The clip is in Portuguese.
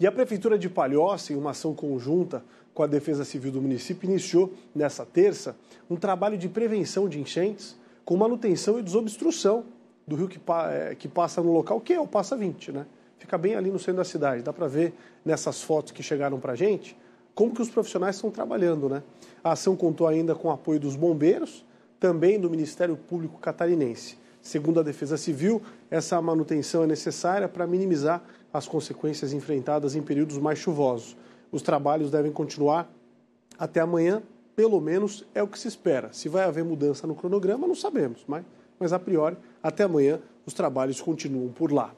E a Prefeitura de Palhoça, em uma ação conjunta com a Defesa Civil do município, iniciou nessa terça um trabalho de prevenção de enchentes com manutenção e desobstrução do rio que, é, que passa no local, que é o Passa 20, né? Fica bem ali no centro da cidade. Dá para ver nessas fotos que chegaram para a gente como que os profissionais estão trabalhando, né? A ação contou ainda com o apoio dos bombeiros, também do Ministério Público Catarinense. Segundo a Defesa Civil, essa manutenção é necessária para minimizar as consequências enfrentadas em períodos mais chuvosos. Os trabalhos devem continuar até amanhã, pelo menos é o que se espera. Se vai haver mudança no cronograma, não sabemos, mas, mas a priori, até amanhã, os trabalhos continuam por lá.